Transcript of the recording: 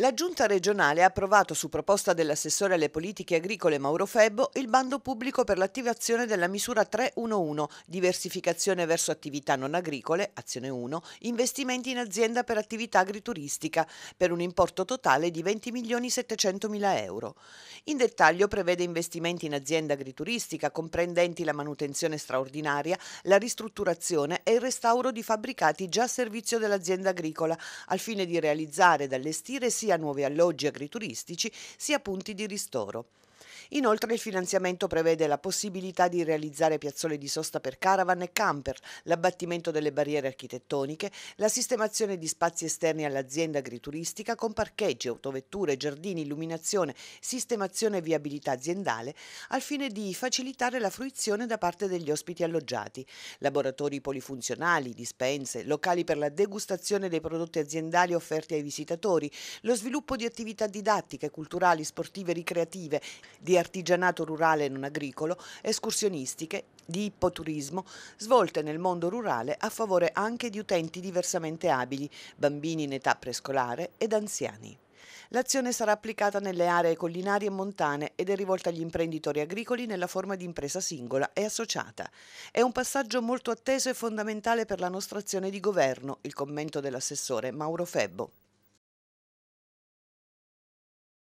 La giunta regionale ha approvato su proposta dell'assessore alle politiche agricole Mauro Febbo il bando pubblico per l'attivazione della misura 311 diversificazione verso attività non agricole, azione 1, investimenti in azienda per attività agrituristica per un importo totale di 20 milioni 700 mila euro. In dettaglio prevede investimenti in azienda agrituristica comprendenti la manutenzione straordinaria, la ristrutturazione e il restauro di fabbricati già a servizio dell'azienda agricola al fine di realizzare dall'estire si sia nuovi alloggi agrituristici sia punti di ristoro. Inoltre il finanziamento prevede la possibilità di realizzare piazzole di sosta per caravan e camper, l'abbattimento delle barriere architettoniche, la sistemazione di spazi esterni all'azienda agrituristica con parcheggi, autovetture, giardini, illuminazione, sistemazione e viabilità aziendale, al fine di facilitare la fruizione da parte degli ospiti alloggiati, laboratori polifunzionali, dispense, locali per la degustazione dei prodotti aziendali offerti ai visitatori, lo sviluppo di attività didattiche, culturali, sportive, ricreative, di artigianato rurale non agricolo, escursionistiche, di ippoturismo, svolte nel mondo rurale a favore anche di utenti diversamente abili, bambini in età prescolare ed anziani. L'azione sarà applicata nelle aree collinari e montane ed è rivolta agli imprenditori agricoli nella forma di impresa singola e associata. È un passaggio molto atteso e fondamentale per la nostra azione di governo, il commento dell'assessore Mauro Febbo.